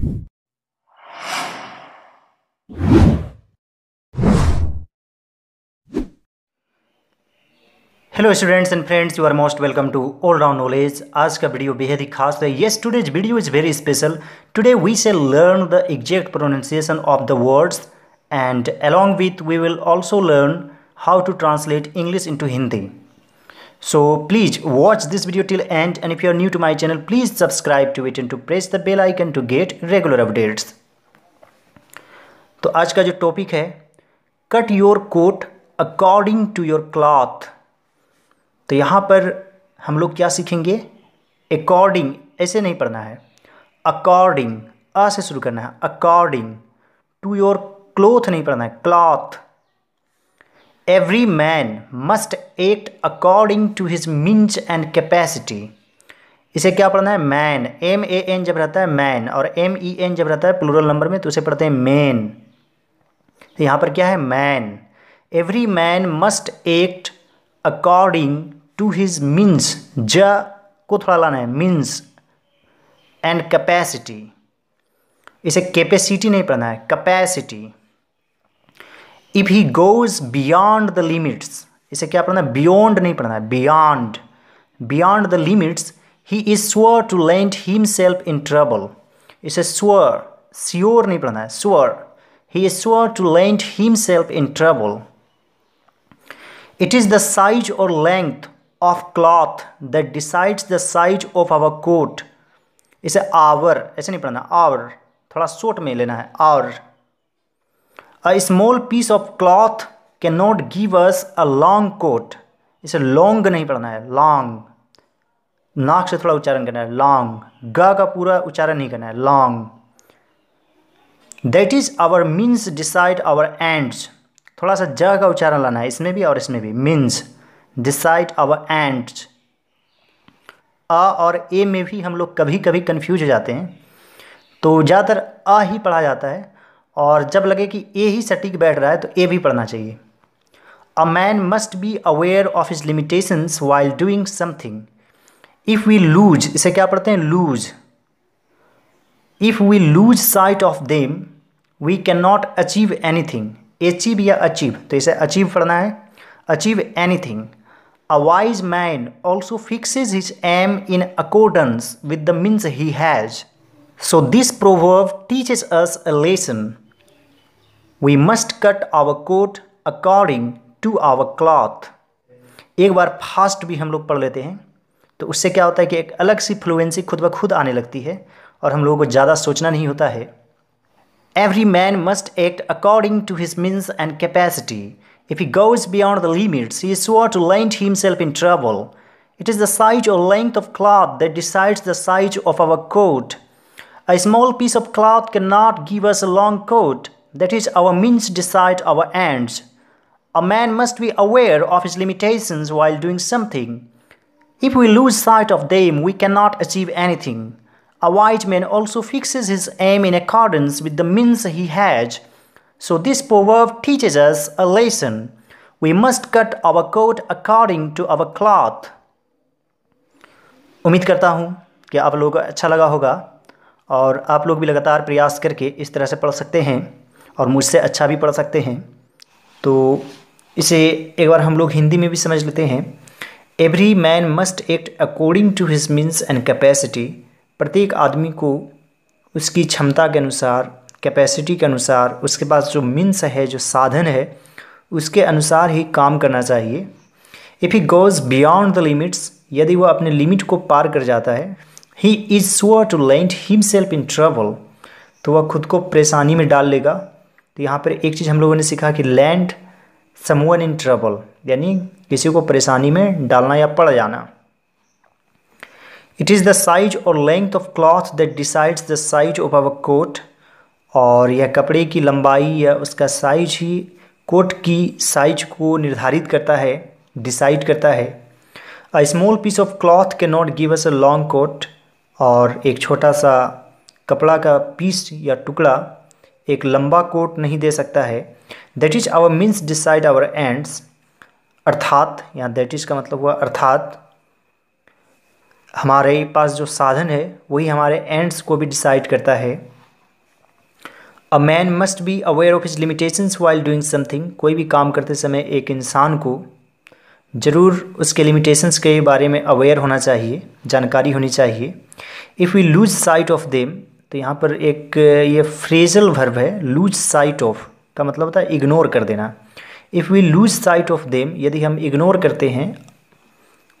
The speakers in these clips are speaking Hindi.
Hello students and friends you are most welcome to all round knowledge आज का वीडियो बेहद ही खास है yes today's video is very special today we say learn the exact pronunciation of the words and along with we will also learn how to translate English into Hindi. So please watch this video till end and if you are new to my channel please subscribe to it and to press the bell icon to get regular updates. तो आज का जो टॉपिक है cut your coat according to your cloth तो यहाँ पर हम लोग क्या सीखेंगे अकॉर्डिंग ऐसे नहीं पढ़ना है अकॉर्डिंग अ से शुरू करना है अकॉर्डिंग टू योर क्लॉथ नहीं पढ़ना है cloth every man must act according to his means and capacity इसे क्या पढ़ना है मैन एम ए एन जब रहता है मैन और एम ई एन जब रहता है प्लूरल नंबर में तो उसे पढ़ते हैं मैन तो यहाँ पर क्या है man every man must act according to his means ज को थोड़ा लाना है मीन्स एंड कैपेसिटी इसे कैपेसिटी नहीं पढ़ना है capacity if he goes beyond the limits इसे क्या पढ़ना है बियॉन्ड नहीं पढ़ना है beyond beyond the limits he is sure to land himself in trouble इसे स्वर श्योर नहीं पढ़ना है sure he is sure to land himself in trouble it is the size और length of cloth that decides the size of our coat इसे आवर ऐसे नहीं पढ़ना आवर थोड़ा शोट में लेना है our a small piece of cloth can not give us a long coat इसे लॉन्ग नहीं पढ़ना है लॉन्ग नाक से थोड़ा उच्चारण करना है लॉन्ग ग का पूरा उच्चारण नहीं करना है long that is our means decide our ends थोड़ा सा ज का उच्चारण लाना है इसमें भी और इसमें भी means decide our ends a और ए में भी हम लोग कभी कभी कन्फ्यूज हो जाते हैं तो ज़्यादातर अ ही पढ़ा जाता है और जब लगे कि ए ही सटीक बैठ रहा है तो ए भी पढ़ना चाहिए a man must be aware of his limitations while doing something if we lose इसे क्या पढ़ते हैं lose if we lose sight of them we can not achieve anything achieve या अचीव तो इसे अचीव पढ़ना है achieve anything a wise man also fixes his aim in accordance with the means he has so this proverb teaches us a lesson We must cut our coat according to our cloth. एक बार फास्ट भी हम लोग पढ़ लेते हैं तो उससे क्या होता है कि एक अलग सी फ्लुएंसी खुद ब आने लगती है और हम लोगों को ज़्यादा सोचना नहीं होता है Every man must act according to his means and capacity. If he goes beyond the limits, he is sure to land himself in trouble. It is the size or length of cloth that decides the size of our coat. A small piece of cloth cannot give us a long coat, that is, our means decide our ends. A man must be aware of his limitations while doing something. If we lose sight of them, we cannot achieve anything. A wise man also fixes his aim in accordance with the means he has. So, this proverb teaches us a lesson. We must cut our coat according to our cloth. उम्मीद करता हूँ कि आप लोग अच्छा लगा होगा और आप लोग भी लगातार प्रयास करके इस तरह से पढ़ सकते हैं और मुझसे अच्छा भी पढ़ सकते हैं तो इसे एक बार हम लोग हिंदी में भी समझ लेते हैं every man must act according to his means and capacity प्रत्येक आदमी को उसकी क्षमता के अनुसार कैपेसिटी के अनुसार उसके पास जो मीन्स है जो साधन है उसके अनुसार ही काम करना चाहिए if he goes beyond the limits यदि वह अपने लिमिट को पार कर जाता है he is sure to land himself in trouble तो वह खुद को परेशानी में डाल लेगा तो यहाँ पर एक चीज़ हम लोगों ने सीखा कि लैंड समवन इन ट्रबल यानी किसी को परेशानी में डालना या पड़ जाना इट इज़ द साइज और length of cloth that decides the size of our coat और यह कपड़े की लंबाई या उसका साइज ही कोट की साइज को निर्धारित करता है डिसाइड करता है a small piece of cloth can not give us a long coat और एक छोटा सा कपड़ा का पीस या टुकड़ा एक लंबा कोट नहीं दे सकता है that is our means decide our ends अर्थात या दैट इज का मतलब हुआ अर्थात हमारे पास जो साधन है वही हमारे एंड्स को भी डिसाइड करता है a man must be aware of his limitations while doing something कोई भी काम करते समय एक इंसान को ज़रूर उसके लिमिटेशंस के बारे में अवेयर होना चाहिए जानकारी होनी चाहिए if we lose sight of them तो यहाँ पर एक ये फ्रेजल वर्ब है लूज साइट ऑफ का मतलब होता है इग्नोर कर देना if we lose sight of them यदि हम इग्नोर करते हैं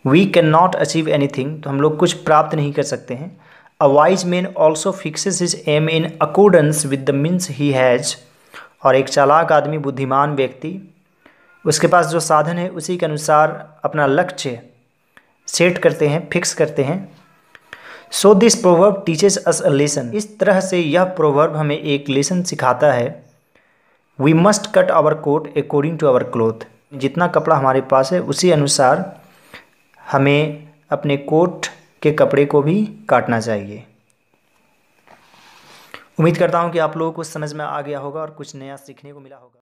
we can not achieve thing तो हम लोग कुछ प्राप्त नहीं कर सकते हैं a wise man also fixes his aim in accordance with the means he has और एक चालाक आदमी बुद्धिमान व्यक्ति उसके पास जो साधन है उसी के अनुसार अपना लक्ष्य सेट करते हैं फिक्स करते हैं so this proverb teaches us a lesson इस तरह से यह प्रोवर्ब हमें एक लेसन सिखाता है we must cut our coat according to our cloth जितना कपड़ा हमारे पास है उसी अनुसार हमें अपने कोट के कपड़े को भी काटना चाहिए उम्मीद करता हूँ कि आप लोगों को समझ में आ गया होगा और कुछ नया सीखने को मिला होगा